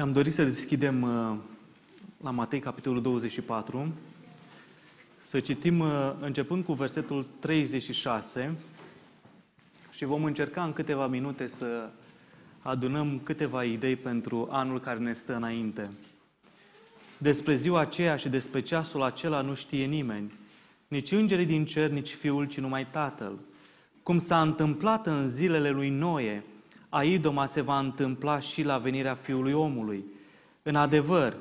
Am dorit să deschidem uh, la Matei, capitolul 24, să citim uh, începând cu versetul 36 și vom încerca în câteva minute să adunăm câteva idei pentru anul care ne stă înainte. Despre ziua aceea și despre ceasul acela nu știe nimeni, nici îngerii din cer, nici fiul, ci numai tatăl. Cum s-a întâmplat în zilele lui Noe, aidoma se va întâmpla și la venirea Fiului Omului. În adevăr,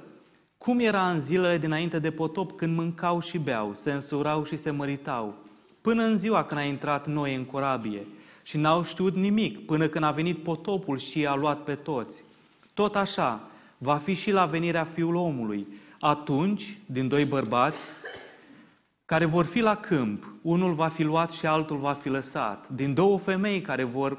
cum era în zilele dinainte de potop când mâncau și beau, se însurau și se măritau, până în ziua când a intrat noi în corabie și n-au știut nimic până când a venit potopul și i-a luat pe toți. Tot așa va fi și la venirea fiului Omului. Atunci, din doi bărbați, care vor fi la câmp, unul va fi luat și altul va fi lăsat. Din două femei care vor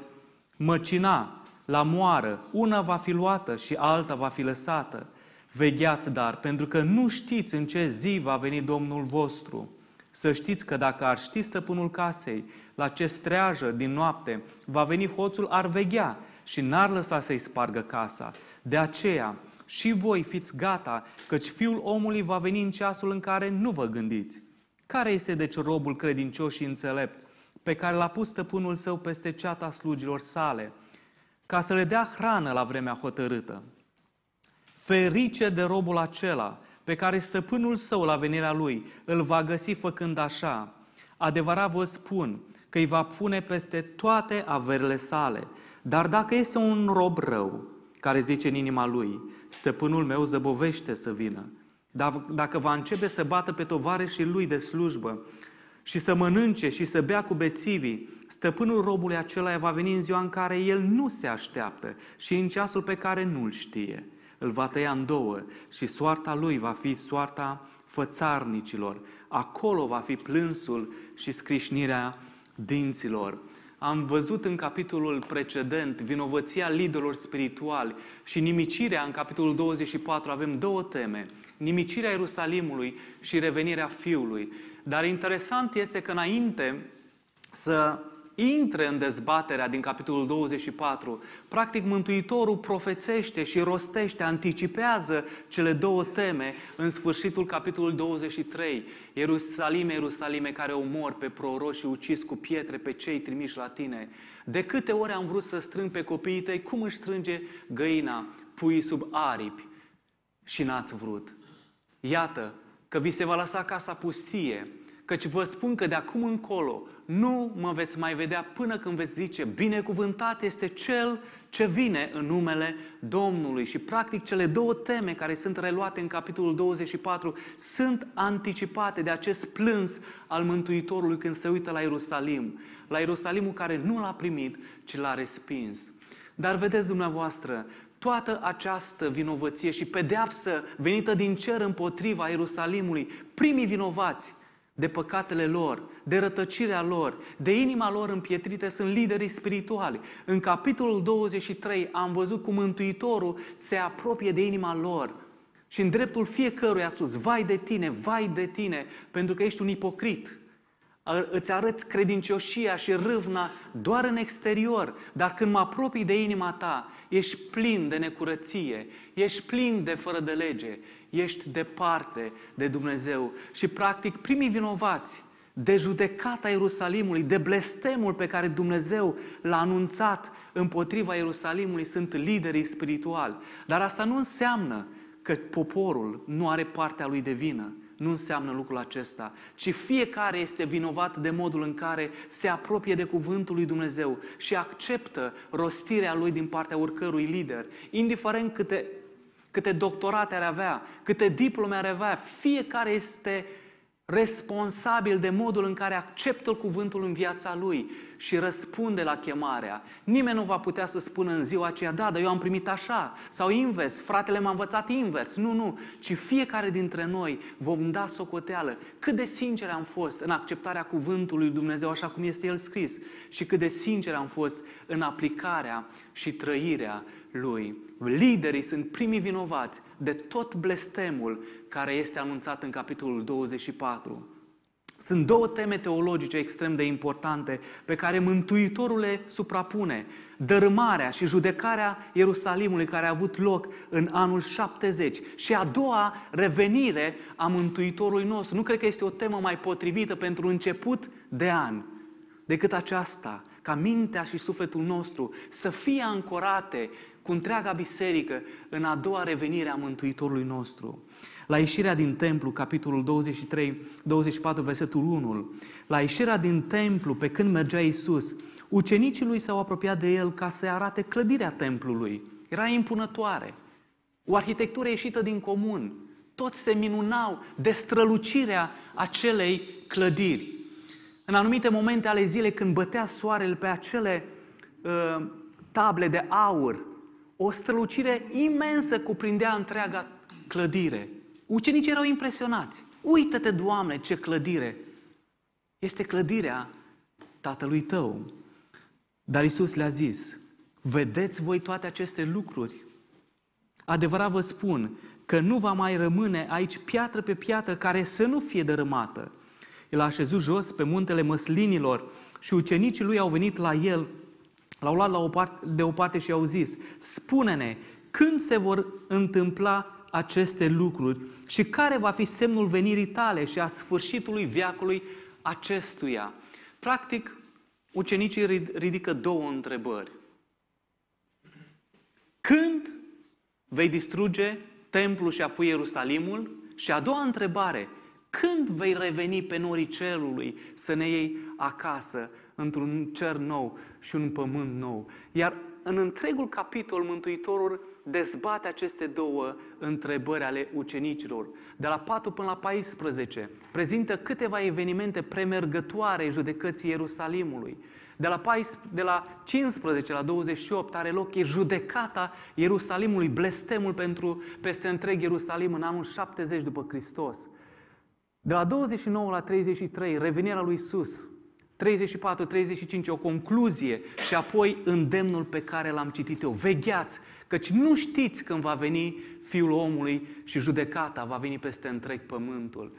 măcina, la moară, una va fi luată și alta va fi lăsată. Vegheați dar, pentru că nu știți în ce zi va veni Domnul vostru. Să știți că dacă ar ști stăpânul casei, la ce streajă din noapte va veni hoțul, ar veghea și n-ar lăsa să-i spargă casa. De aceea, și voi fiți gata, căci fiul omului va veni în ceasul în care nu vă gândiți. Care este deci robul credincios și înțelept pe care l-a pus stăpânul său peste ceata slugilor sale, ca să le dea hrană la vremea hotărâtă. Ferice de robul acela, pe care stăpânul său la venirea lui îl va găsi făcând așa. Adevărat vă spun că îi va pune peste toate averile sale, dar dacă este un rob rău, care zice în inima lui, stăpânul meu zăbovește să vină, dar dacă va începe să bată pe tovare și lui de slujbă și să mănânce și să bea cu bețivii, stăpânul robului acela va veni în ziua în care el nu se așteaptă și în ceasul pe care nu-l știe. Îl va tăia în două și soarta lui va fi soarta fățarnicilor. Acolo va fi plânsul și scrișnirea dinților. Am văzut în capitolul precedent vinovăția liderilor spirituali și nimicirea, în capitolul 24 avem două teme, nimicirea Ierusalimului și revenirea Fiului. Dar interesant este că înainte să intre în dezbaterea din capitolul 24, practic Mântuitorul profețește și rostește, anticipează cele două teme în sfârșitul capitolului 23. Ierusalime, Ierusalime care omor pe proroși și ucis cu pietre pe cei trimiși la tine. De câte ori am vrut să strâng pe copiii tăi, cum își strânge găina, puii sub aripi și n-ați vrut. Iată, că vi se va lăsa casa pustie, căci vă spun că de acum încolo nu mă veți mai vedea până când veți zice binecuvântat este cel ce vine în numele Domnului. Și practic cele două teme care sunt reluate în capitolul 24 sunt anticipate de acest plâns al Mântuitorului când se uită la Ierusalim. La Ierusalimul care nu l-a primit, ci l-a respins. Dar vedeți dumneavoastră, toată această vinovăție și pedeapsă venită din cer împotriva Ierusalimului, primii vinovați de păcatele lor, de rătăcirea lor, de inima lor împietrite sunt liderii spirituali. În capitolul 23 am văzut cum Mântuitorul se apropie de inima lor și în dreptul fiecăruia a spus, vai de tine, vai de tine, pentru că ești un ipocrit. Îți arăți credincioșia și râvna doar în exterior, dar când mă apropii de inima ta, ești plin de necurăție, ești plin de fără de lege, ești departe de Dumnezeu și practic primii vinovați de judecata Ierusalimului, de blestemul pe care Dumnezeu l-a anunțat împotriva Ierusalimului sunt liderii spirituali. Dar asta nu înseamnă că poporul nu are partea lui de vină. Nu înseamnă lucrul acesta, ci fiecare este vinovat de modul în care se apropie de cuvântul lui Dumnezeu și acceptă rostirea lui din partea oricărui lider, indiferent câte, câte doctorate ar avea, câte diplome ar avea, fiecare este responsabil de modul în care acceptă cuvântul în viața lui și răspunde la chemarea. Nimeni nu va putea să spună în ziua aceea, da, dar eu am primit așa, sau invers, fratele m-a învățat invers. Nu, nu, ci fiecare dintre noi vom da socoteală cât de sinceri am fost în acceptarea cuvântului Dumnezeu așa cum este el scris și cât de sinceri am fost în aplicarea și trăirea lui. Liderii sunt primii vinovați de tot blestemul care este anunțat în capitolul 24. Sunt două teme teologice extrem de importante pe care Mântuitorul le suprapune. Dărâmarea și judecarea Ierusalimului care a avut loc în anul 70 și a doua revenire a Mântuitorului nostru. Nu cred că este o temă mai potrivită pentru început de an decât aceasta, ca mintea și sufletul nostru să fie ancorate cu întreaga biserică în a doua revenire a Mântuitorului nostru. La ieșirea din templu, capitolul 23, 24, versetul 1, la ieșirea din templu, pe când mergea Isus, ucenicii lui s-au apropiat de el ca să arate clădirea templului. Era impunătoare, o arhitectură ieșită din comun. Toți se minunau de strălucirea acelei clădiri. În anumite momente ale zilei, când bătea soarele pe acele uh, table de aur o strălucire imensă cuprindea întreaga clădire. Ucenicii erau impresionați. Uită-te, Doamne, ce clădire! Este clădirea Tatălui tău. Dar Isus le-a zis, vedeți voi toate aceste lucruri? Adevărat vă spun că nu va mai rămâne aici piatră pe piatră care să nu fie dărâmată. El a așezut jos pe muntele măslinilor și ucenicii lui au venit la el L-au luat la o parte, de o parte și au zis, spune-ne, când se vor întâmpla aceste lucruri și care va fi semnul venirii tale și a sfârșitului viacului acestuia? Practic, ucenicii ridică două întrebări. Când vei distruge templul și apoi Ierusalimul? Și a doua întrebare, când vei reveni pe norii cerului să ne iei acasă într-un cer nou și un pământ nou. Iar în întregul capitol, Mântuitorul dezbate aceste două întrebări ale ucenicilor. De la 4 până la 14 prezintă câteva evenimente premergătoare judecății Ierusalimului. De la, 14, de la 15 la 28 are loc e judecata Ierusalimului, blestemul pentru, peste întreg Ierusalim în anul 70 după Hristos. De la 29 la 33, revenirea lui Isus, 34-35, o concluzie și apoi îndemnul pe care l-am citit eu. Vegheați, căci nu știți când va veni Fiul omului și judecata va veni peste întreg pământul.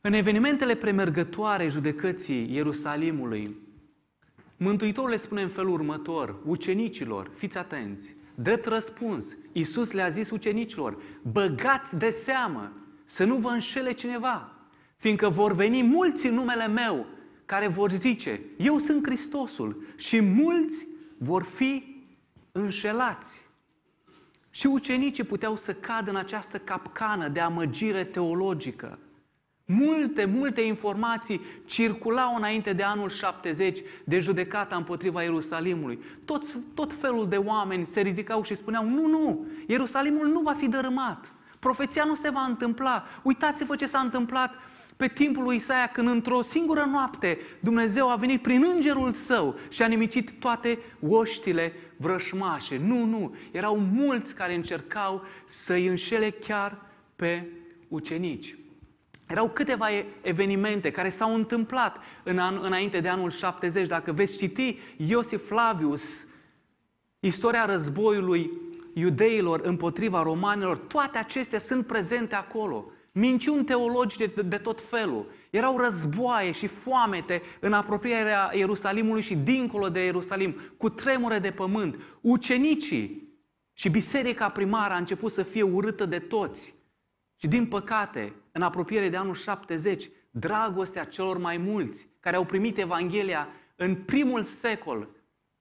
În evenimentele premergătoare judecății Ierusalimului, Mântuitorul le spune în felul următor, ucenicilor, fiți atenți, drept răspuns, Iisus le-a zis ucenicilor, băgați de seamă să nu vă înșele cineva, fiindcă vor veni mulți în numele meu, care vor zice, eu sunt Hristosul și mulți vor fi înșelați. Și ucenicii puteau să cadă în această capcană de amăgire teologică. Multe, multe informații circulau înainte de anul 70 de judecata împotriva Ierusalimului. Tot, tot felul de oameni se ridicau și spuneau, nu, nu, Ierusalimul nu va fi dărâmat. Profeția nu se va întâmpla. Uitați-vă ce s-a întâmplat pe timpul lui Isaia, când într-o singură noapte Dumnezeu a venit prin îngerul său și a nimicit toate oștile vrășmașe. Nu, nu, erau mulți care încercau să-i înșele chiar pe ucenici. Erau câteva evenimente care s-au întâmplat în an, înainte de anul 70. Dacă veți citi Iosif Flavius, istoria războiului iudeilor împotriva romanilor, toate acestea sunt prezente acolo minciuni teologice de, tot felul. Erau războaie și foamete în apropierea Ierusalimului și dincolo de Ierusalim, cu tremure de pământ. Ucenicii și biserica primară a început să fie urâtă de toți. Și din păcate, în apropiere de anul 70, dragostea celor mai mulți care au primit Evanghelia în primul secol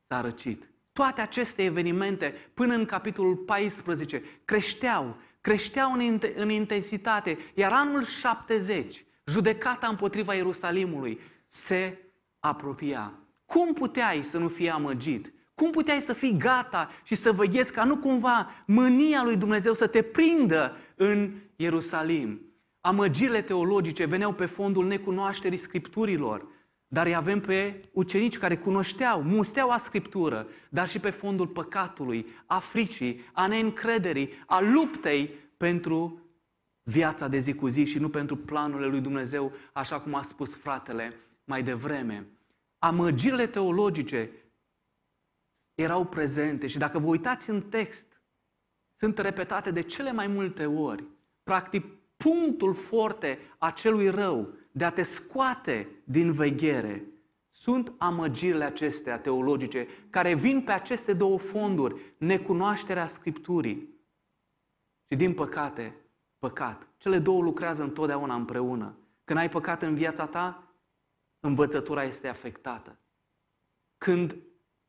s-a răcit. Toate aceste evenimente, până în capitolul 14, creșteau creșteau în, intensitate, iar anul 70, judecata împotriva Ierusalimului, se apropia. Cum puteai să nu fii amăgit? Cum puteai să fii gata și să veghezi ca nu cumva mânia lui Dumnezeu să te prindă în Ierusalim? Amăgirile teologice veneau pe fondul necunoașterii scripturilor. Dar îi avem pe ucenici care cunoșteau, a Scriptură, dar și pe fondul păcatului, a fricii, a neîncrederii, a luptei pentru viața de zi cu zi și nu pentru planurile lui Dumnezeu, așa cum a spus fratele mai devreme. Amăgirile teologice erau prezente și dacă vă uitați în text, sunt repetate de cele mai multe ori. Practic, punctul forte a celui rău de a te scoate din veghere sunt amăgirile acestea teologice care vin pe aceste două fonduri, necunoașterea Scripturii și, din păcate, păcat. Cele două lucrează întotdeauna împreună. Când ai păcat în viața ta, învățătura este afectată. Când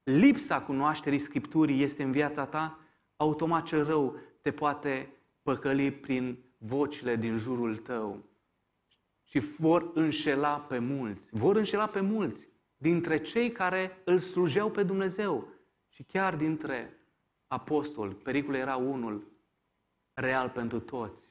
lipsa cunoașterii Scripturii este în viața ta, automat cel rău te poate păcăli prin vocile din jurul tău și vor înșela pe mulți. Vor înșela pe mulți dintre cei care îl slujeau pe Dumnezeu și chiar dintre apostoli. Pericolul era unul real pentru toți.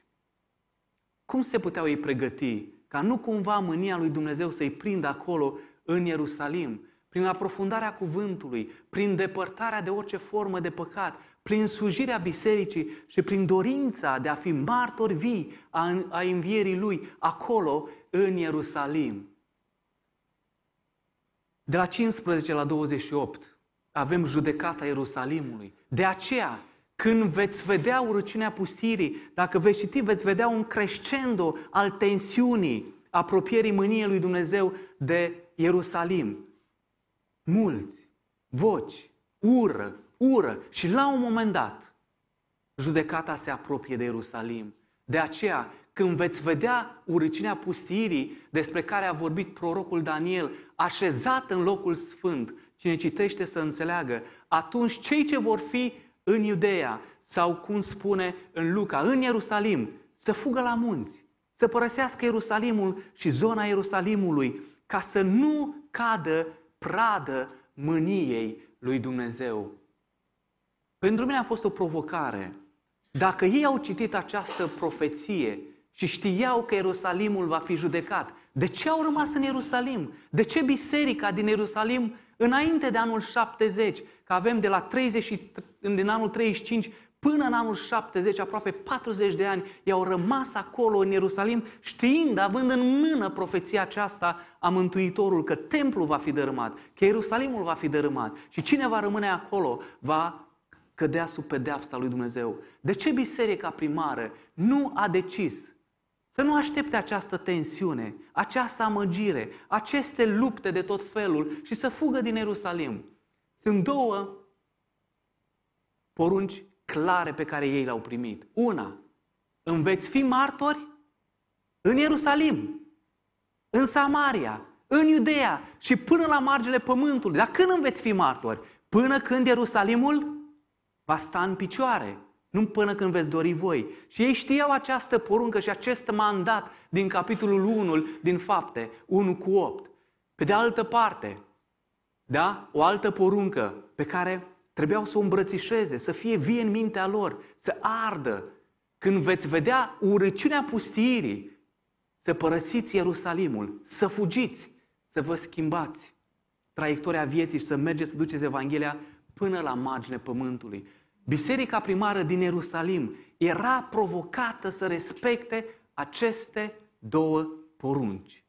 Cum se puteau ei pregăti ca nu cumva mânia lui Dumnezeu să-i prindă acolo în Ierusalim, prin aprofundarea cuvântului, prin depărtarea de orice formă de păcat, prin sujirea bisericii și prin dorința de a fi martori vii a, a învierii lui acolo, în Ierusalim. De la 15 la 28 avem judecata Ierusalimului. De aceea, când veți vedea urăciunea pustirii, dacă veți citi, veți vedea un crescendo al tensiunii, apropierii mâniei lui Dumnezeu de Ierusalim. Mulți, voci, ură, ură și la un moment dat judecata se apropie de Ierusalim. De aceea, când veți vedea urăciunea pustirii despre care a vorbit prorocul Daniel, așezat în locul sfânt, cine citește să înțeleagă, atunci cei ce vor fi în Iudeea sau cum spune în Luca, în Ierusalim, să fugă la munți, să părăsească Ierusalimul și zona Ierusalimului ca să nu cadă pradă mâniei lui Dumnezeu. Pentru mine a fost o provocare. Dacă ei au citit această profeție și știau că Ierusalimul va fi judecat, de ce au rămas în Ierusalim? De ce biserica din Ierusalim înainte de anul 70, că avem de la 30, din anul 35 până în anul 70, aproape 40 de ani, i-au rămas acolo în Ierusalim, știind, având în mână profeția aceasta a Mântuitorul, că templul va fi dărâmat, că Ierusalimul va fi dărâmat și cine va rămâne acolo va cădea sub pedeapsa lui Dumnezeu. De ce biserica primară nu a decis să nu aștepte această tensiune, această amăgire, aceste lupte de tot felul și să fugă din Ierusalim? Sunt două porunci clare pe care ei le-au primit. Una, îmi veți fi martori în Ierusalim, în Samaria, în Iudeea și până la marginile pământului. Dar când îmi veți fi martori? Până când Ierusalimul va sta în picioare, nu până când veți dori voi. Și ei știau această poruncă și acest mandat din capitolul 1 din fapte, 1 cu 8. Pe de altă parte, da? O altă poruncă pe care trebuiau să o îmbrățișeze, să fie vie în mintea lor, să ardă. Când veți vedea urăciunea pustirii, să părăsiți Ierusalimul, să fugiți, să vă schimbați traiectoria vieții și să mergeți să duceți Evanghelia până la margine pământului. Biserica primară din Ierusalim era provocată să respecte aceste două porunci.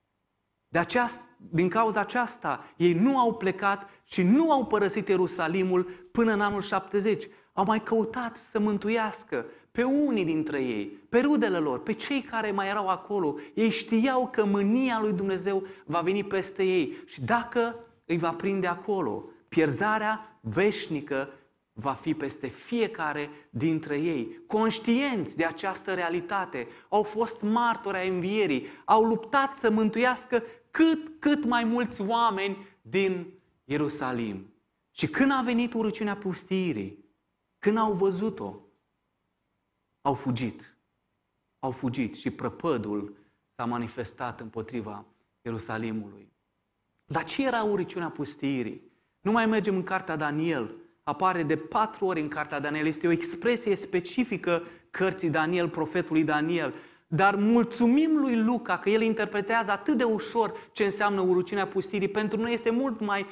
De aceasta, din cauza aceasta, ei nu au plecat și nu au părăsit Ierusalimul până în anul 70. Au mai căutat să mântuiască pe unii dintre ei, pe rudele lor, pe cei care mai erau acolo. Ei știau că mânia lui Dumnezeu va veni peste ei și dacă îi va prinde acolo, pierzarea veșnică va fi peste fiecare dintre ei. Conștienți de această realitate, au fost martori ai învierii, au luptat să mântuiască cât, cât mai mulți oameni din Ierusalim. Și când a venit urăciunea pustiirii, când au văzut-o, au fugit. Au fugit și prăpădul s-a manifestat împotriva Ierusalimului. Dar ce era urăciunea pustiirii? Nu mai mergem în cartea Daniel. Apare de patru ori în cartea Daniel. Este o expresie specifică cărții Daniel, profetului Daniel. Dar mulțumim lui Luca că el interpretează atât de ușor ce înseamnă urucinea pustirii. Pentru noi este mult mai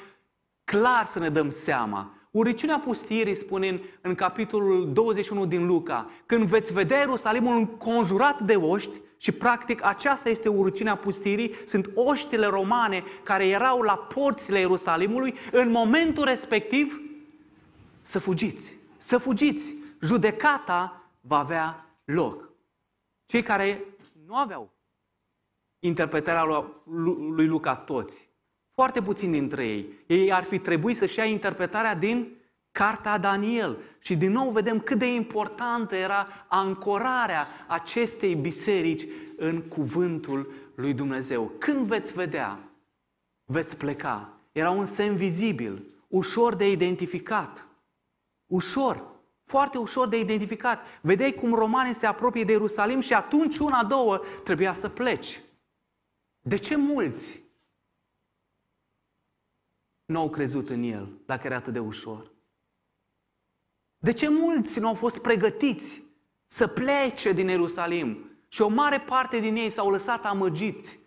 clar să ne dăm seama. Uriciunea pustirii, spune în, în capitolul 21 din Luca, când veți vedea Ierusalimul înconjurat de oști, și practic aceasta este urăciunea pustirii, sunt oștile romane care erau la porțile Ierusalimului, în momentul respectiv să fugiți, să fugiți, judecata va avea loc. Cei care nu aveau interpretarea lui Luca toți, foarte puțin dintre ei. Ei ar fi trebuit să-și ia interpretarea din Cartea Daniel. Și din nou vedem cât de importantă era ancorarea acestei biserici în cuvântul lui Dumnezeu. Când veți vedea, veți pleca. Era un semn vizibil, ușor de identificat. Ușor, foarte ușor de identificat. Vedeai cum romanii se apropie de Ierusalim și atunci una, două, trebuia să pleci. De ce mulți nu au crezut în El, dacă era atât de ușor? De ce mulți nu au fost pregătiți să plece din Ierusalim? Și o mare parte din ei s-au lăsat amăgiți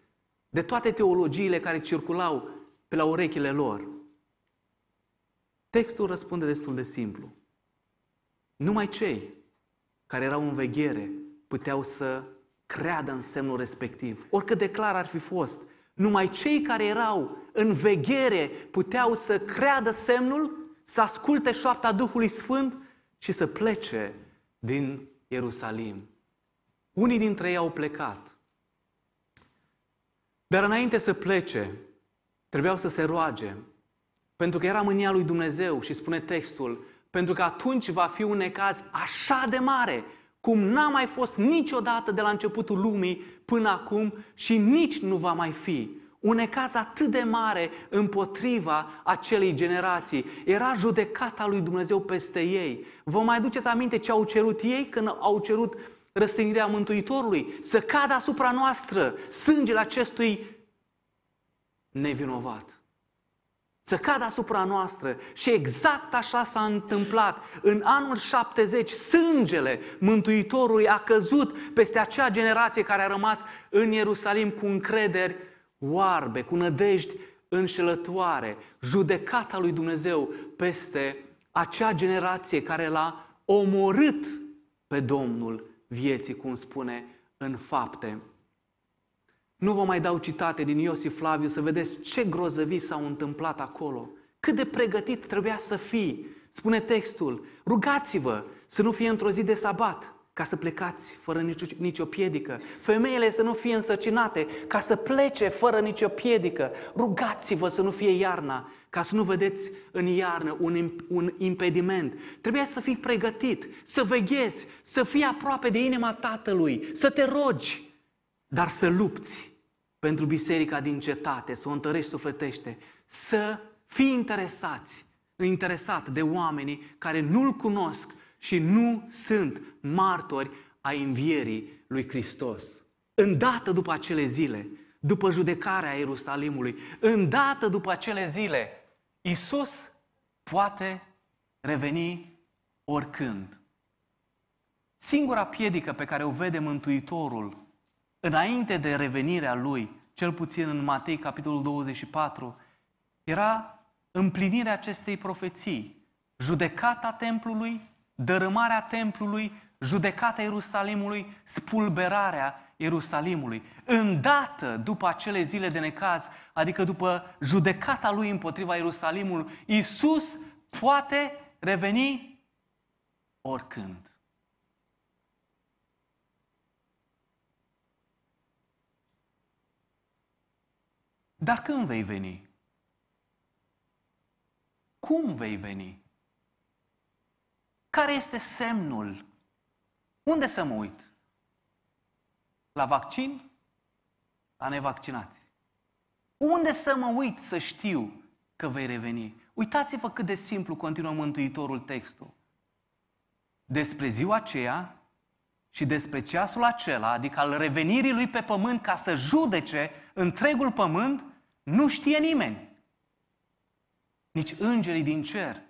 de toate teologiile care circulau pe la urechile lor. Textul răspunde destul de simplu. Numai cei care erau în veghere puteau să creadă în semnul respectiv, oricât de clar ar fi fost numai cei care erau în veghere puteau să creadă semnul, să asculte șoapta Duhului Sfânt și să plece din Ierusalim. Unii dintre ei au plecat. Dar înainte să plece, trebuiau să se roage, pentru că era mânia lui Dumnezeu și spune textul, pentru că atunci va fi un necaz așa de mare, cum n-a mai fost niciodată de la începutul lumii până acum și nici nu va mai fi. Un ecaz atât de mare împotriva acelei generații. Era judecata lui Dumnezeu peste ei. Vă mai aduceți aminte ce au cerut ei când au cerut răstignirea Mântuitorului? Să cadă asupra noastră sângele acestui nevinovat să cadă asupra noastră. Și exact așa s-a întâmplat. În anul 70, sângele Mântuitorului a căzut peste acea generație care a rămas în Ierusalim cu încrederi oarbe, cu nădejdi înșelătoare, judecata lui Dumnezeu peste acea generație care l-a omorât pe Domnul vieții, cum spune în fapte. Nu vă mai dau citate din Iosif Flaviu să vedeți ce grozăvii s-au întâmplat acolo. Cât de pregătit trebuia să fii, spune textul. Rugați-vă să nu fie într-o zi de sabat, ca să plecați fără nicio, nicio piedică. Femeile să nu fie însărcinate, ca să plece fără nicio piedică. Rugați-vă să nu fie iarna, ca să nu vedeți în iarnă un, un impediment. Trebuie să fii pregătit, să veghezi, să fii aproape de inima Tatălui, să te rogi. Dar să lupți pentru biserica din cetate, să o întărești sufletește, să fii interesați, interesat de oamenii care nu-L cunosc și nu sunt martori a învierii lui Hristos. Îndată după acele zile, după judecarea Ierusalimului, îndată după acele zile, Isus poate reveni oricând. Singura piedică pe care o vede Mântuitorul înainte de revenirea lui, cel puțin în Matei, capitolul 24, era împlinirea acestei profeții, judecata templului, dărâmarea templului, judecata Ierusalimului, spulberarea Ierusalimului. Îndată după acele zile de necaz, adică după judecata lui împotriva Ierusalimului, Iisus poate reveni oricând. Dar când vei veni? Cum vei veni? Care este semnul? Unde să mă uit? La vaccin? La nevaccinați? Unde să mă uit să știu că vei reveni? Uitați-vă cât de simplu continuă Mântuitorul textul. Despre ziua aceea ci despre ceasul acela, adică al revenirii lui pe pământ ca să judece întregul pământ, nu știe nimeni. Nici îngerii din cer,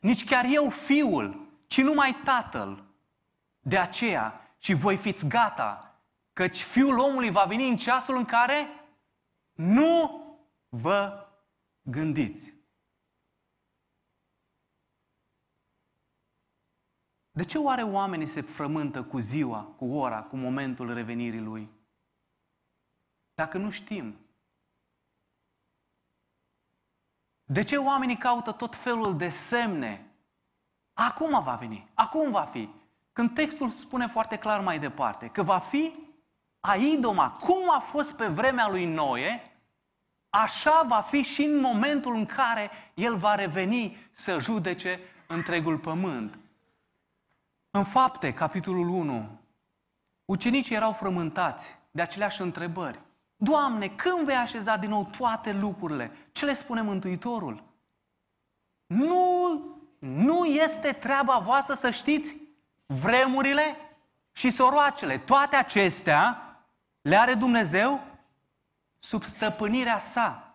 nici chiar eu fiul, ci numai tatăl. De aceea, și voi fiți gata, căci fiul omului va veni în ceasul în care nu vă gândiți. De ce oare oamenii se frământă cu ziua, cu ora, cu momentul revenirii Lui? Dacă nu știm. De ce oamenii caută tot felul de semne? Acum va veni, acum va fi. Când textul spune foarte clar mai departe că va fi aidoma, cum a fost pe vremea lui Noe, așa va fi și în momentul în care el va reveni să judece întregul pământ. În fapte, capitolul 1, ucenicii erau frământați de aceleași întrebări. Doamne, când vei așeza din nou toate lucrurile? Ce le spune Mântuitorul? Nu, nu este treaba voastră să știți vremurile și soroacele. Toate acestea le are Dumnezeu sub stăpânirea sa.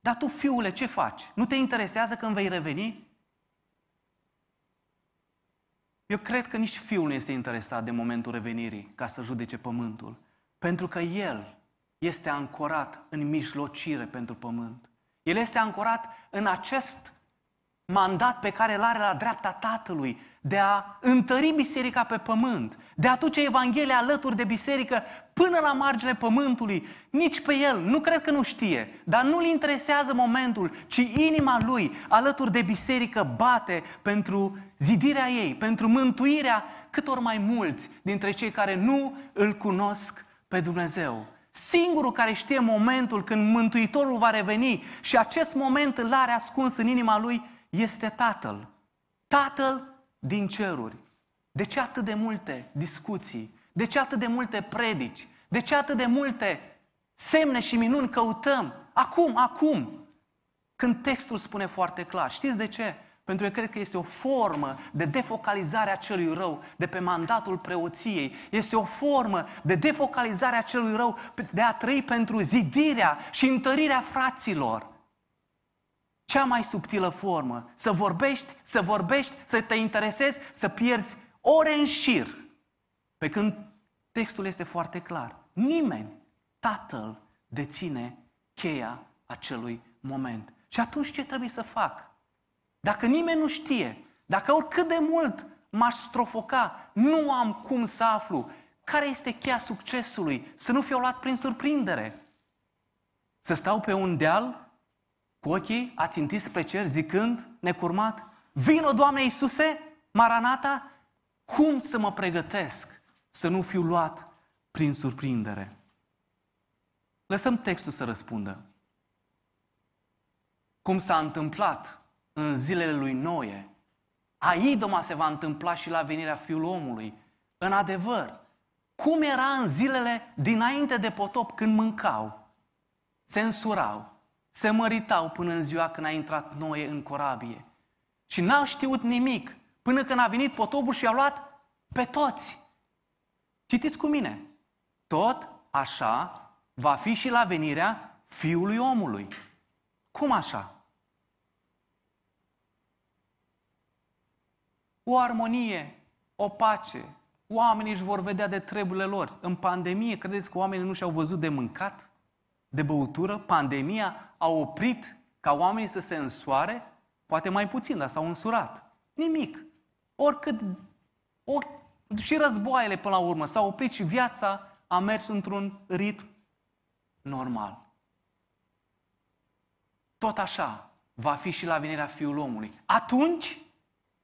Dar tu, fiule, ce faci? Nu te interesează când vei reveni? Eu cred că nici Fiul nu este interesat de momentul revenirii ca să judece pământul. Pentru că El este ancorat în mijlocire pentru pământ. El este ancorat în acest mandat pe care îl are la dreapta Tatălui de a întări biserica pe pământ, de a duce Evanghelia alături de biserică până la marginea pământului. Nici pe el, nu cred că nu știe, dar nu-l interesează momentul, ci inima lui alături de biserică bate pentru zidirea ei, pentru mântuirea cât mai mulți dintre cei care nu îl cunosc pe Dumnezeu. Singurul care știe momentul când Mântuitorul va reveni și acest moment îl are ascuns în inima lui este Tatăl. Tatăl din ceruri. De ce atât de multe discuții? De ce atât de multe predici? De ce atât de multe semne și minuni căutăm? Acum, acum! Când textul spune foarte clar. Știți de ce? Pentru că cred că este o formă de defocalizare a celui rău de pe mandatul preoției. Este o formă de defocalizare a celui rău de a trăi pentru zidirea și întărirea fraților cea mai subtilă formă. Să vorbești, să vorbești, să te interesezi, să pierzi ore în șir. Pe când textul este foarte clar. Nimeni, tatăl, deține cheia acelui moment. Și atunci ce trebuie să fac? Dacă nimeni nu știe, dacă oricât de mult m-aș strofoca, nu am cum să aflu care este cheia succesului, să nu fiu luat prin surprindere. Să stau pe un deal cu ochii țintit spre cer, zicând, necurmat, Vino, Doamne Iisuse, Maranata, cum să mă pregătesc să nu fiu luat prin surprindere? Lăsăm textul să răspundă. Cum s-a întâmplat în zilele lui Noe, aidoma se va întâmpla și la venirea Fiului Omului. În adevăr, cum era în zilele dinainte de potop când mâncau, Se însurau, se măritau până în ziua când a intrat Noe în corabie. Și n-au știut nimic până când a venit potopul și a luat pe toți. Citiți cu mine. Tot așa va fi și la venirea Fiului omului. Cum așa? O armonie, o pace. Oamenii își vor vedea de treburile lor. În pandemie, credeți că oamenii nu și-au văzut de mâncat? de băutură, pandemia a oprit ca oamenii să se însoare? Poate mai puțin, dar s-au însurat. Nimic. Oricât, or, și războaiele până la urmă s-au oprit și viața a mers într-un ritm normal. Tot așa va fi și la venirea Fiul omului. Atunci,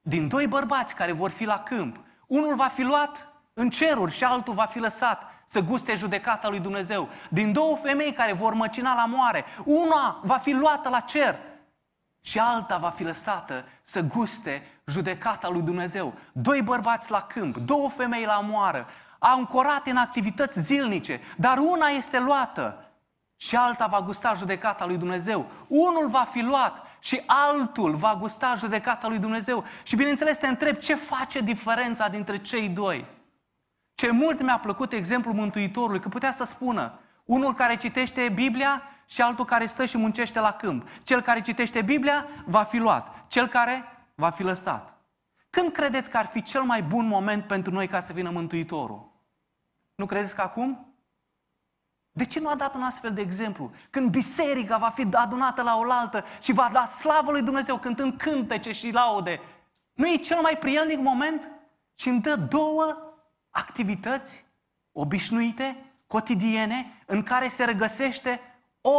din doi bărbați care vor fi la câmp, unul va fi luat în ceruri și altul va fi lăsat să guste judecata lui Dumnezeu. Din două femei care vor măcina la moare, una va fi luată la cer și alta va fi lăsată să guste judecata lui Dumnezeu. Doi bărbați la câmp, două femei la moară, ancorate în activități zilnice, dar una este luată și alta va gusta judecata lui Dumnezeu. Unul va fi luat și altul va gusta judecata lui Dumnezeu. Și bineînțeles te întreb ce face diferența dintre cei doi. Ce mult mi-a plăcut exemplul Mântuitorului, că putea să spună unul care citește Biblia și altul care stă și muncește la câmp. Cel care citește Biblia va fi luat, cel care va fi lăsat. Când credeți că ar fi cel mai bun moment pentru noi ca să vină Mântuitorul? Nu credeți că acum? De ce nu a dat un astfel de exemplu? Când biserica va fi adunată la oaltă și va da slavă lui Dumnezeu cântând cântece și laude, nu e cel mai prielnic moment? Și îmi dă două activități obișnuite, cotidiene, în care se regăsește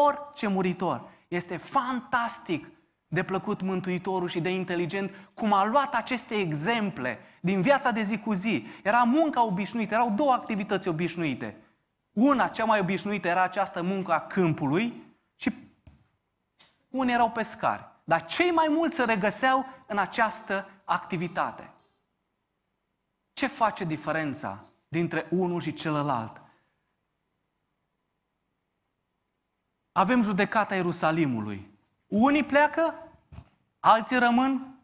orice muritor. Este fantastic de plăcut Mântuitorul și de inteligent cum a luat aceste exemple din viața de zi cu zi. Era munca obișnuită, erau două activități obișnuite. Una, cea mai obișnuită, era această muncă a câmpului și unii erau pescari. Dar cei mai mulți se regăseau în această activitate. Ce face diferența dintre unul și celălalt? Avem judecata Ierusalimului. Unii pleacă, alții rămân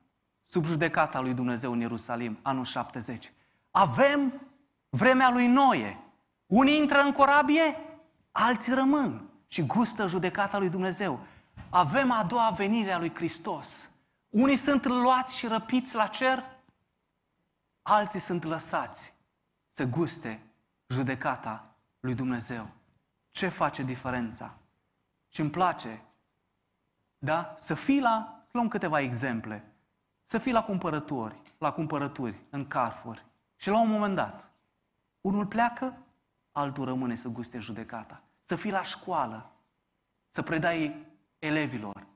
sub judecata lui Dumnezeu în Ierusalim, anul 70. Avem vremea lui Noe. Unii intră în corabie, alții rămân și gustă judecata lui Dumnezeu. Avem a doua venire a lui Hristos. Unii sunt luați și răpiți la cer, alții sunt lăsați să guste judecata lui Dumnezeu. Ce face diferența? Și îmi place, da? Să fii la, luăm câteva exemple, să fii la cumpărători, la cumpărături, în carfuri. Și la un moment dat, unul pleacă, altul rămâne să guste judecata. Să fii la școală, să predai elevilor.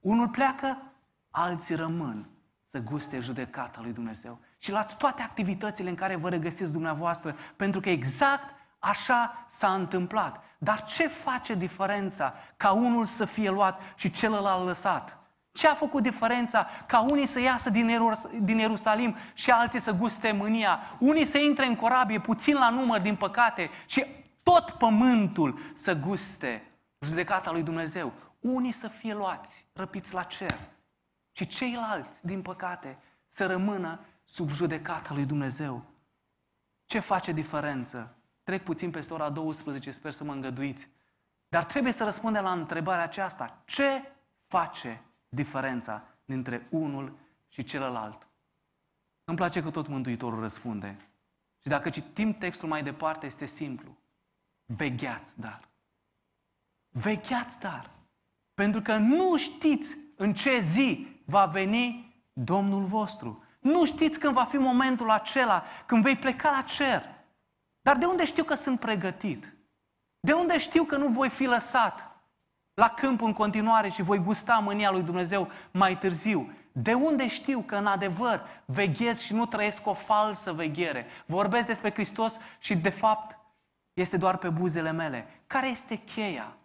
Unul pleacă, alții rămân să guste judecata lui Dumnezeu ci la toate activitățile în care vă regăsiți dumneavoastră, pentru că exact așa s-a întâmplat. Dar ce face diferența ca unul să fie luat și celălalt lăsat? Ce a făcut diferența ca unii să iasă din, din Ierusalim și alții să guste mânia? Unii să intre în corabie, puțin la număr, din păcate, și tot pământul să guste judecata lui Dumnezeu. Unii să fie luați, răpiți la cer, și ceilalți, din păcate, să rămână sub judecata lui Dumnezeu. Ce face diferență? Trec puțin peste ora 12, sper să mă îngăduiți. Dar trebuie să răspundem la întrebarea aceasta. Ce face diferența dintre unul și celălalt? Îmi place că tot Mântuitorul răspunde. Și dacă citim textul mai departe, este simplu. Vegheați dar. Vegheați dar. Pentru că nu știți în ce zi va veni Domnul vostru. Nu știți când va fi momentul acela, când vei pleca la cer. Dar de unde știu că sunt pregătit? De unde știu că nu voi fi lăsat la câmp în continuare și voi gusta mânia lui Dumnezeu mai târziu? De unde știu că în adevăr veghez și nu trăiesc o falsă veghere? Vorbesc despre Hristos și de fapt este doar pe buzele mele. Care este cheia?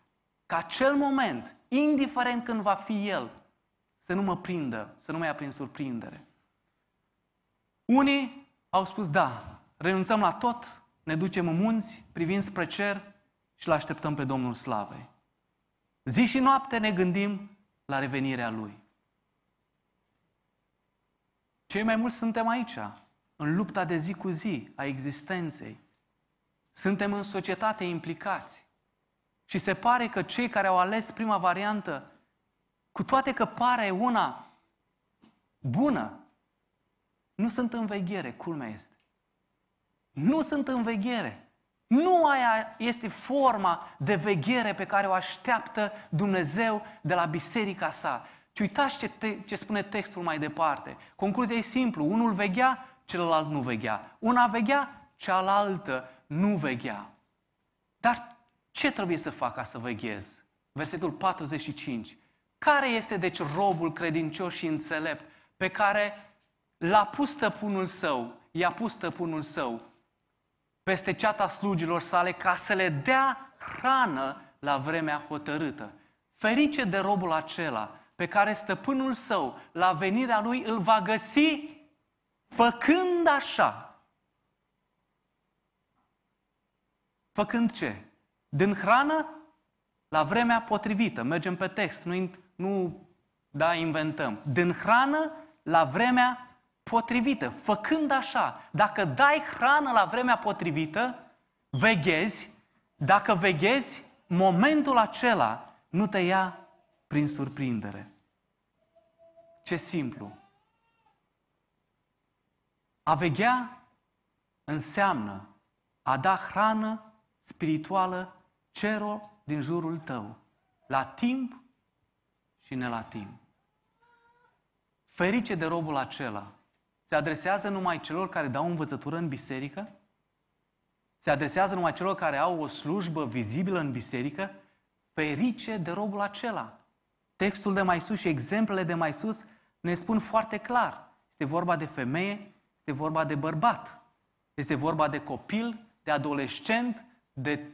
Ca acel moment, indiferent când va fi el, să nu mă prindă, să nu mă ia prin surprindere. Unii au spus da, renunțăm la tot, ne ducem în munți, privind spre cer și l așteptăm pe Domnul Slavei. Zi și noapte ne gândim la revenirea Lui. Cei mai mulți suntem aici, în lupta de zi cu zi a existenței. Suntem în societate implicați. Și se pare că cei care au ales prima variantă, cu toate că pare una bună, nu sunt în veghere, culmea este. Nu sunt în veghere. Nu aia este forma de veghere pe care o așteaptă Dumnezeu de la biserica sa. Și uitați ce, te, ce spune textul mai departe. Concluzia e simplu. Unul veghea, celălalt nu veghea. Una veghea, cealaltă nu veghea. Dar ce trebuie să fac ca să veghez? Versetul 45. Care este deci robul credincios și înțelept pe care L-a pus stăpânul său, i-a pus stăpânul său peste ceata slujilor sale ca să le dea hrană la vremea hotărâtă. Ferice de robul acela pe care stăpânul său la venirea lui îl va găsi făcând așa. Făcând ce? Din hrană la vremea potrivită. Mergem pe text, nu, nu da, inventăm. Din hrană la vremea potrivită. Făcând așa, dacă dai hrană la vremea potrivită, veghezi, dacă veghezi, momentul acela nu te ia prin surprindere. Ce simplu. A veghea înseamnă a da hrană spirituală cerul din jurul tău, la timp și ne la timp. Ferice de robul acela se adresează numai celor care dau învățătură în biserică? Se adresează numai celor care au o slujbă vizibilă în biserică? Ferice de robul acela. Textul de mai sus și exemplele de mai sus ne spun foarte clar. Este vorba de femeie, este vorba de bărbat, este vorba de copil, de adolescent, de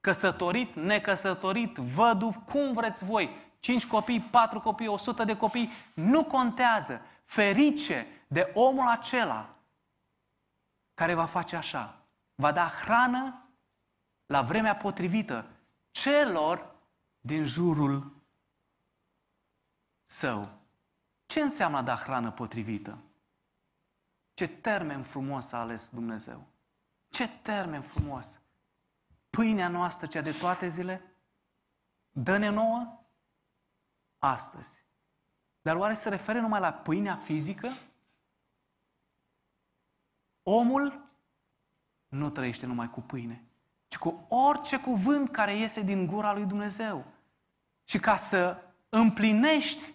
căsătorit, necăsătorit, văduv, cum vreți voi, cinci copii, patru copii, o sută de copii, nu contează. Ferice de omul acela care va face așa. Va da hrană la vremea potrivită celor din jurul său. Ce înseamnă a da hrană potrivită? Ce termen frumos a ales Dumnezeu. Ce termen frumos! Pâinea noastră, cea de toate zile, dă-ne nouă astăzi. Dar oare se referă numai la pâinea fizică? Omul nu trăiește numai cu pâine, ci cu orice cuvânt care iese din gura lui Dumnezeu. Și ca să împlinești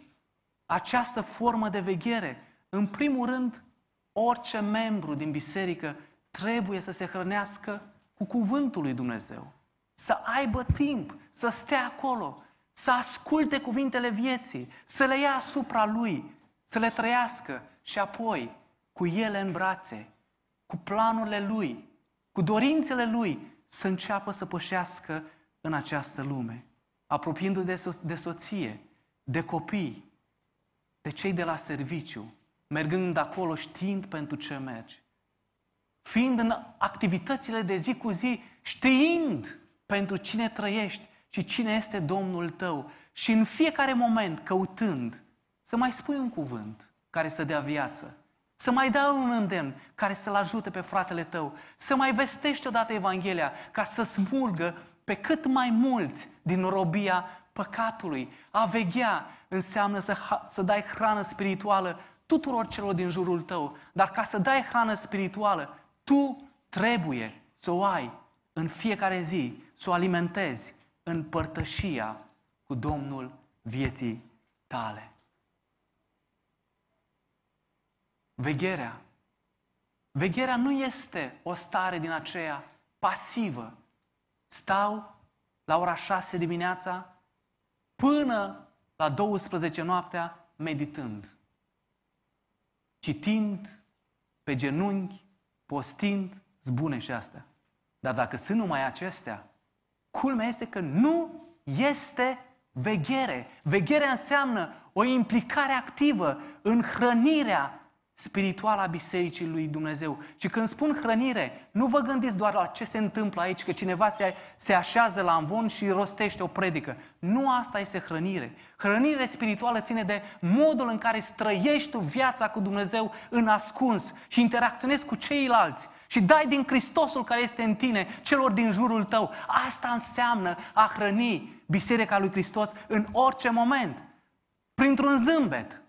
această formă de veghere, în primul rând, orice membru din biserică trebuie să se hrănească cu cuvântul lui Dumnezeu. Să aibă timp, să stea acolo, să asculte cuvintele vieții, să le ia asupra lui, să le trăiască și apoi, cu ele în brațe, cu planurile Lui, cu dorințele Lui, să înceapă să pășească în această lume, apropiindu se de, so- de soție, de copii, de cei de la serviciu, mergând acolo știind pentru ce mergi, fiind în activitățile de zi cu zi, știind pentru cine trăiești și cine este Domnul tău și în fiecare moment căutând să mai spui un cuvânt care să dea viață, să mai dai un îndemn care să-l ajute pe fratele tău. Să mai vestești odată Evanghelia ca să smulgă pe cât mai mulți din robia păcatului. A veghea înseamnă să, să dai hrană spirituală tuturor celor din jurul tău. Dar ca să dai hrană spirituală, tu trebuie să o ai în fiecare zi, să o alimentezi în părtășia cu Domnul vieții tale. Vegherea. Vegherea nu este o stare din aceea pasivă. Stau la ora 6 dimineața până la 12 noaptea meditând, citind pe genunchi, postind, zbune și astea. Dar dacă sunt numai acestea, culmea este că nu este veghere. Vegherea înseamnă o implicare activă în hrănirea spirituală a Bisericii lui Dumnezeu. Și când spun hrănire, nu vă gândiți doar la ce se întâmplă aici, că cineva se, se așează la amvon și rostește o predică. Nu asta este hrănire. Hrănire spirituală ține de modul în care străiești tu viața cu Dumnezeu în ascuns și interacționezi cu ceilalți și dai din Hristosul care este în tine celor din jurul tău. Asta înseamnă a hrăni Biserica lui Hristos în orice moment, printr-un zâmbet.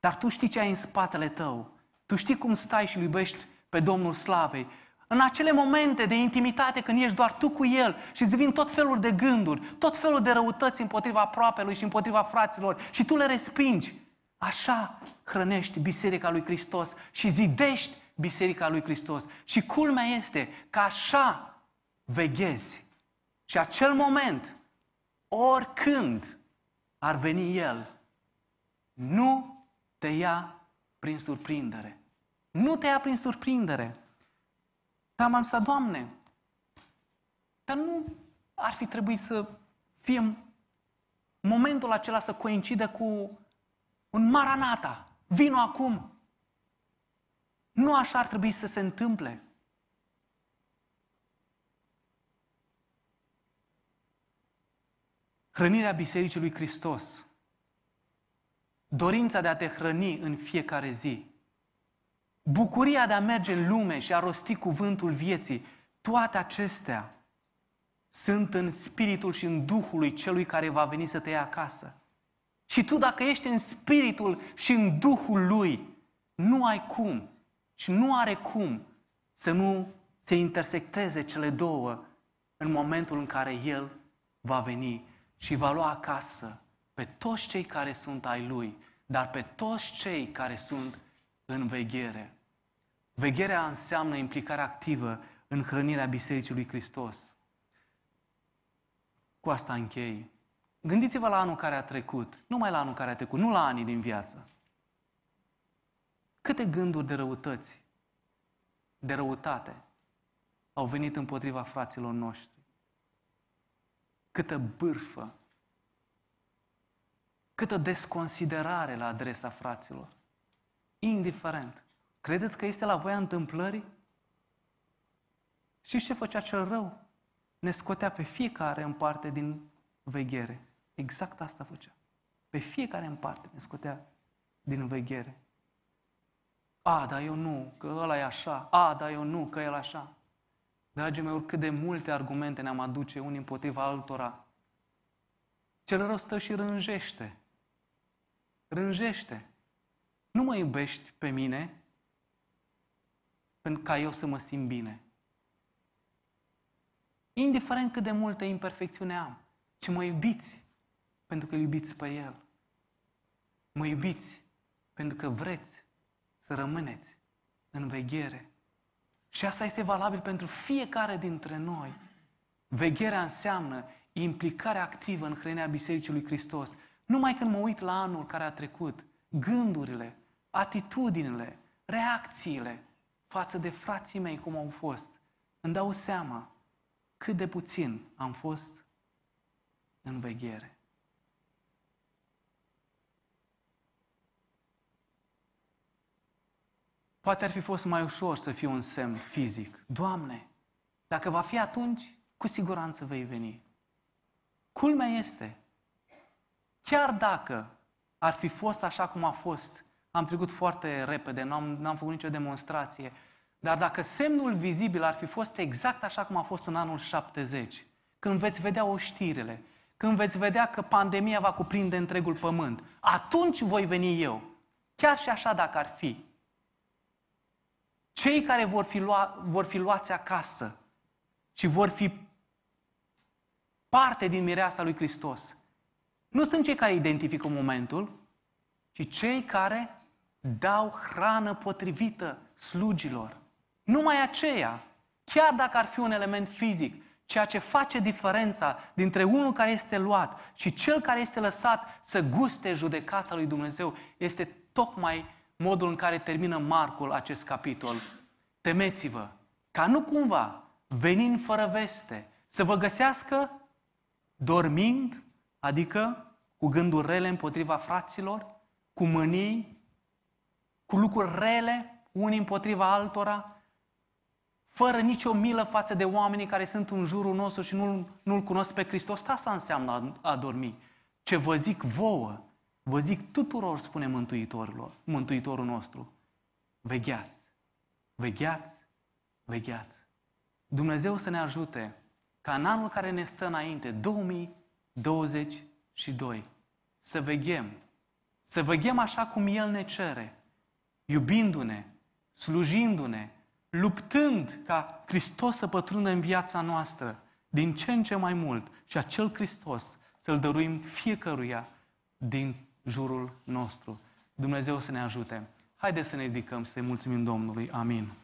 Dar tu știi ce ai în spatele tău tu știi cum stai și iubești pe Domnul Slavei. În acele momente de intimitate când ești doar tu cu El și îți vin tot felul de gânduri, tot felul de răutăți împotriva aproapelui și împotriva fraților și tu le respingi. Așa hrănești Biserica lui Hristos și zidești Biserica lui Hristos. Și culmea este că așa veghezi. Și acel moment, oricând ar veni El, nu te ia prin surprindere. Nu te ia prin surprindere. Dar am să, Doamne, dar nu ar fi trebuit să fie momentul acela să coincide cu un maranata. Vino acum! Nu așa ar trebui să se întâmple. Hrănirea Bisericii lui Hristos dorința de a te hrăni în fiecare zi, bucuria de a merge în lume și a rosti cuvântul vieții, toate acestea sunt în spiritul și în duhul lui celui care va veni să te ia acasă. Și tu dacă ești în spiritul și în duhul lui, nu ai cum și nu are cum să nu se intersecteze cele două în momentul în care el va veni și va lua acasă pe toți cei care sunt ai Lui, dar pe toți cei care sunt în veghere. Vegherea înseamnă implicare activă în hrănirea Bisericii lui Hristos. Cu asta închei. Gândiți-vă la anul care a trecut, numai la anul care a trecut, nu la anii din viață. Câte gânduri de răutăți, de răutate, au venit împotriva fraților noștri? Câtă bârfă, Câtă desconsiderare la adresa fraților. Indiferent. Credeți că este la voia întâmplării? Și ce făcea cel rău? Ne scotea pe fiecare în parte din veghere. Exact asta făcea. Pe fiecare în parte ne scotea din veghere. A, dar eu nu, că ăla e așa. A, dar eu nu, că el așa. Dragii mei, oricât de multe argumente ne-am aduce unii împotriva altora, cel rău stă și rânjește rânjește. Nu mă iubești pe mine pentru ca eu să mă simt bine. Indiferent cât de multă imperfecțiune am, ci mă iubiți pentru că iubiți pe El. Mă iubiți pentru că vreți să rămâneți în veghere. Și asta este valabil pentru fiecare dintre noi. Vegherea înseamnă implicarea activă în hrănirea Bisericii lui Hristos numai când mă uit la anul care a trecut, gândurile, atitudinile, reacțiile față de frații mei cum au fost, îmi dau seama cât de puțin am fost în veghere. Poate ar fi fost mai ușor să fiu un semn fizic. Doamne, dacă va fi atunci, cu siguranță vei veni. Culmea este Chiar dacă ar fi fost așa cum a fost, am trecut foarte repede, nu am n-am făcut nicio demonstrație, dar dacă semnul vizibil ar fi fost exact așa cum a fost în anul 70, când veți vedea oștirile, când veți vedea că pandemia va cuprinde întregul pământ, atunci voi veni eu. Chiar și așa dacă ar fi. Cei care vor fi, lua, vor fi luați acasă și vor fi parte din mireasa lui Hristos, nu sunt cei care identifică momentul, ci cei care dau hrană potrivită slugilor. Numai aceea, chiar dacă ar fi un element fizic, ceea ce face diferența dintre unul care este luat și cel care este lăsat să guste judecata lui Dumnezeu, este tocmai modul în care termină Marcul acest capitol. Temeți-vă ca nu cumva, venind fără veste, să vă găsească dormind Adică cu gânduri rele împotriva fraților, cu mânii, cu lucruri rele unii împotriva altora, fără nicio milă față de oamenii care sunt în jurul nostru și nu, nu-L cunosc pe Hristos. Asta înseamnă a, a dormi. Ce vă zic vouă, vă zic tuturor, spune Mântuitorilor, Mântuitorul nostru, vegheați, vegheați, vegheați. Dumnezeu să ne ajute ca în anul care ne stă înainte, 2000, 22. Să veghem. Să veghem așa cum El ne cere, iubindu-ne, slujindu-ne, luptând ca Hristos să pătrundă în viața noastră din ce în ce mai mult și acel Hristos să-L dăruim fiecăruia din jurul nostru. Dumnezeu să ne ajute. Haideți să ne ridicăm, să-i mulțumim Domnului. Amin.